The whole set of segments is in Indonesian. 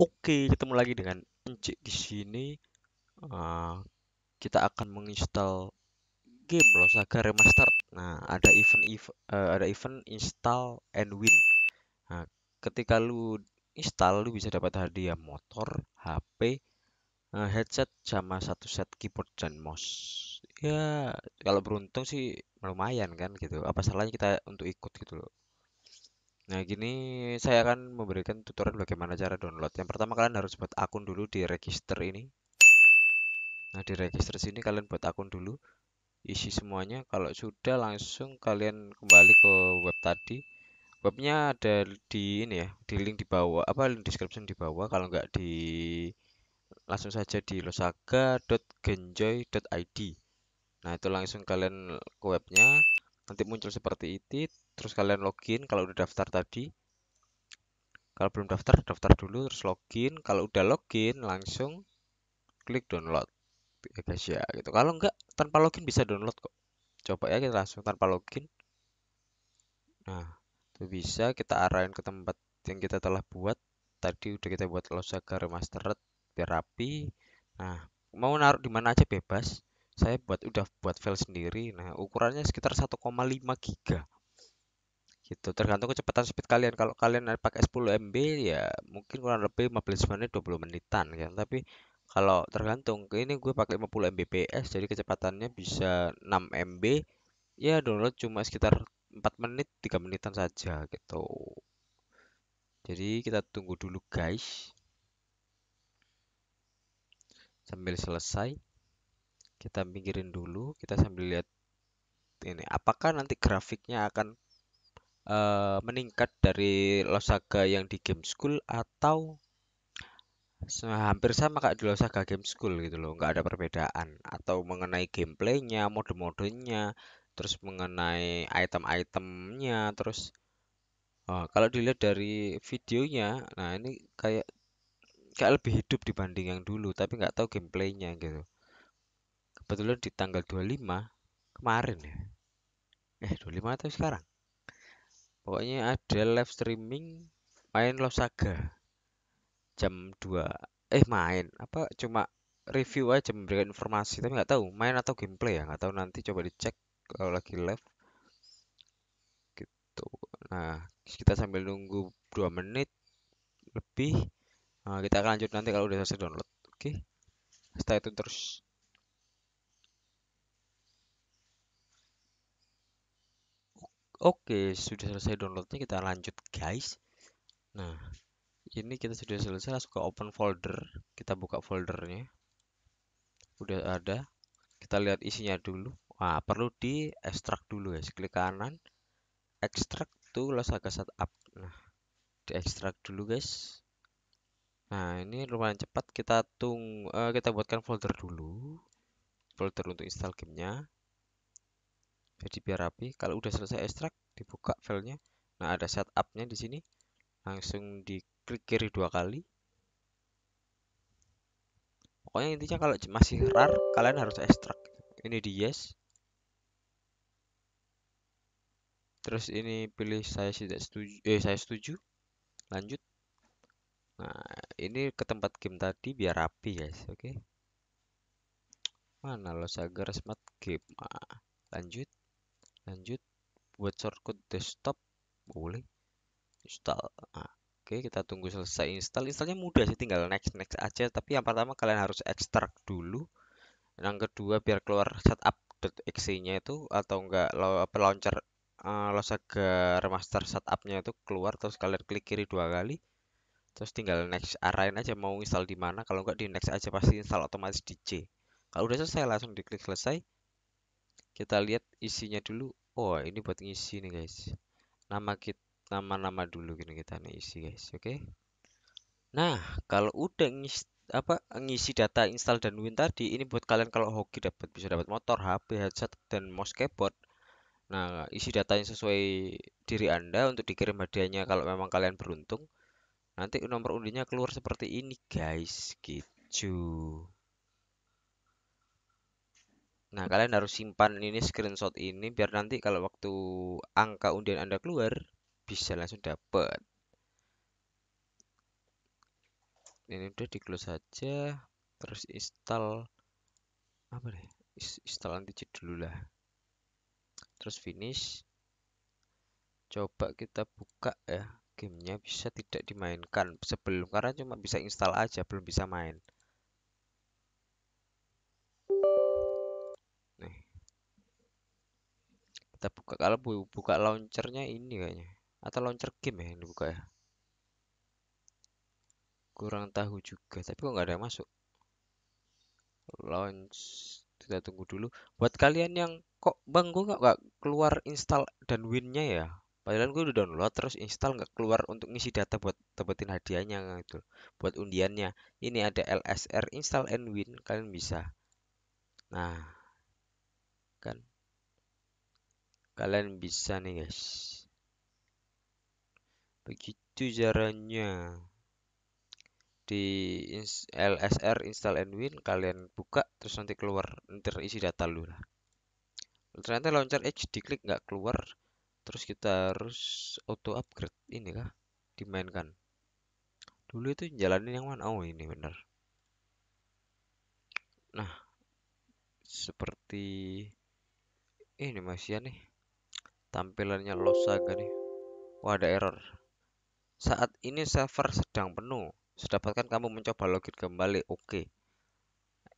Oke, ketemu lagi dengan Encik di sini. Uh, kita akan menginstal game loh Saga Remaster. Nah, ada event, event uh, ada event install and win. Nah, ketika lu install lu bisa dapat hadiah motor, HP, uh, eh, headset sama satu set keyboard dan mouse. Ya, kalau beruntung sih lumayan kan gitu. Apa salahnya kita untuk ikut gitu loh. Nah, gini saya akan memberikan tutorial bagaimana cara download. Yang pertama kalian harus buat akun dulu di register ini. Nah, di register sini kalian buat akun dulu. Isi semuanya. Kalau sudah langsung kalian kembali ke web tadi. Webnya ada di ini ya, di link di bawah, apa link description di bawah. Kalau nggak di langsung saja di losaga.genjoy.id. Nah, itu langsung kalian ke webnya. Nanti muncul seperti itu terus kalian login kalau udah daftar tadi kalau belum daftar daftar dulu terus login kalau udah login langsung klik download ya guys ya gitu kalau enggak tanpa login bisa download kok coba ya kita langsung tanpa login nah itu bisa kita arahin ke tempat yang kita telah buat tadi udah kita buat Losaka remastered biar nah mau naruh di mana aja bebas saya buat udah buat file sendiri nah ukurannya sekitar 1,5 giga gitu tergantung kecepatan speed kalian kalau kalian pakai 10 MB ya mungkin kurang lebih 15 menit 20 menitan kan tapi kalau tergantung ini gue pakai 50 Mbps jadi kecepatannya bisa 6 MB ya download cuma sekitar 4 menit 3 menitan saja gitu jadi kita tunggu dulu guys sambil selesai kita pinggirin dulu kita sambil lihat ini apakah nanti grafiknya akan uh, meningkat dari Losaga yang di game school atau hampir sama kayak di Losaga game school gitu loh nggak ada perbedaan atau mengenai gameplaynya mode-modenya terus mengenai item-itemnya terus oh, kalau dilihat dari videonya nah ini kayak kayak lebih hidup dibanding yang dulu tapi nggak tahu gameplaynya gitu kebetulan di tanggal 25 kemarin ya eh 25 atau sekarang pokoknya ada live streaming main Love Saga jam 2 eh main apa cuma review aja memberikan informasi tapi nggak tahu main atau gameplay ya nggak tahu nanti coba dicek kalau lagi live gitu nah kita sambil nunggu dua menit lebih nah, kita akan lanjut nanti kalau udah selesai download oke okay? stay tune terus Oke, sudah selesai downloadnya. Kita lanjut, guys. Nah, ini kita sudah selesai. Langsung ke open folder. Kita buka foldernya. Udah ada. Kita lihat isinya dulu. Nah, perlu di ekstrak dulu, guys. Klik kanan. Ekstrak tuh Losaka Setup. Nah, di ekstrak dulu, guys. Nah, ini lumayan cepat. Kita tunggu, uh, eh, kita buatkan folder dulu. Folder untuk install gamenya jadi biar rapi kalau udah selesai ekstrak dibuka filenya nah ada setupnya di sini langsung diklik kiri dua kali pokoknya intinya kalau masih rar kalian harus ekstrak ini di yes terus ini pilih saya tidak setuju eh saya setuju lanjut nah ini ke tempat game tadi biar rapi guys oke okay? mana lo sager smart game nah, lanjut lanjut buat shortcut desktop boleh install nah, oke kita tunggu selesai install installnya mudah sih tinggal next next aja tapi yang pertama kalian harus extract dulu yang kedua biar keluar setup setup.exe nya itu atau enggak lo, launcher uh, eh, losaga remaster setupnya itu keluar terus kalian klik kiri dua kali terus tinggal next arahin aja mau install di mana kalau enggak di next aja pasti install otomatis di C kalau udah selesai langsung diklik selesai kita lihat isinya dulu oh ini buat ngisi nih guys nama kita nama-nama dulu gini kita nih isi guys oke okay? nah kalau udah ngisi apa ngisi data install dan win tadi ini buat kalian kalau hoki dapat bisa dapat motor HP headset dan mouse keyboard nah isi datanya sesuai diri anda untuk dikirim hadiahnya kalau memang kalian beruntung nanti nomor undinya keluar seperti ini guys gitu Nah, kalian harus simpan ini screenshot ini biar nanti kalau waktu angka undian Anda keluar bisa langsung dapat. Ini udah di close saja, terus install apa deh? Install nanti dulu lah. Terus finish. Coba kita buka ya. Gamenya bisa tidak dimainkan sebelum karena cuma bisa install aja, belum bisa main. kita buka kalau bu, buka launchernya ini kayaknya atau launcher game ya ini buka ya kurang tahu juga tapi kok nggak ada yang masuk launch kita tunggu dulu buat kalian yang kok bang gue nggak keluar install dan winnya ya padahal gue udah download terus install nggak keluar untuk ngisi data buat dapetin hadiahnya gitu buat undiannya ini ada LSR install and win kalian bisa nah kan kalian bisa nih guys begitu caranya di LSR install and win kalian buka terus nanti keluar nanti isi data lu lah ternyata launcher edge diklik nggak keluar terus kita harus auto upgrade ini kah dimainkan dulu itu jalanin yang mana oh ini bener nah seperti ini masih ya nih tampilannya Losaga nih Wah ada error Saat ini server sedang penuh Sedapatkan kamu mencoba login kembali Oke okay.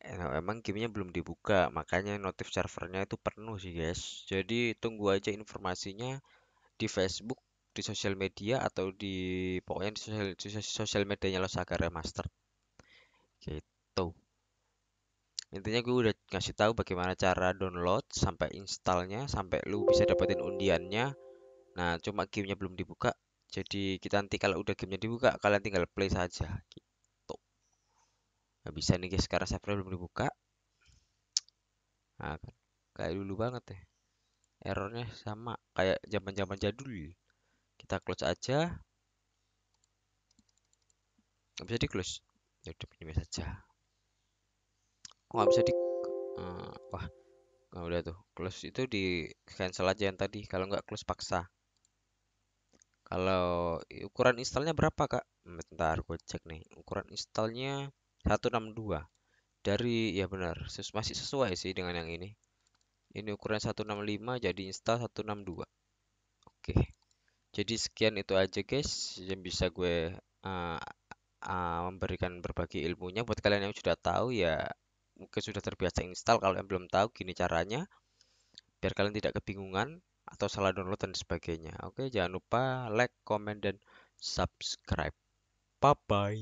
Eh, nah, emang gamenya belum dibuka Makanya notif servernya itu penuh sih guys Jadi tunggu aja informasinya Di Facebook di sosial media atau di pokoknya di sosial, sosial medianya Losaga remaster gitu intinya gue udah ngasih tahu bagaimana cara download sampai installnya sampai lu bisa dapetin undiannya nah cuma gamenya belum dibuka jadi kita nanti kalau udah gamenya dibuka kalian tinggal play saja gitu nggak bisa nih guys sekarang saya belum dibuka nah kayak dulu banget ya errornya sama kayak zaman zaman jadul kita close aja nggak bisa di close ya udah ini saja kok nggak bisa di uh, wah nggak udah tuh close itu di cancel aja yang tadi kalau nggak close paksa kalau ukuran installnya berapa kak bentar gue cek nih ukuran installnya 162 dari ya benar masih sesuai sih dengan yang ini ini ukuran 165 jadi install 162 oke jadi sekian itu aja guys yang bisa gue uh, uh, memberikan berbagi ilmunya buat kalian yang sudah tahu ya mungkin sudah terbiasa install kalau yang belum tahu gini caranya biar kalian tidak kebingungan atau salah download dan sebagainya oke jangan lupa like comment dan subscribe bye bye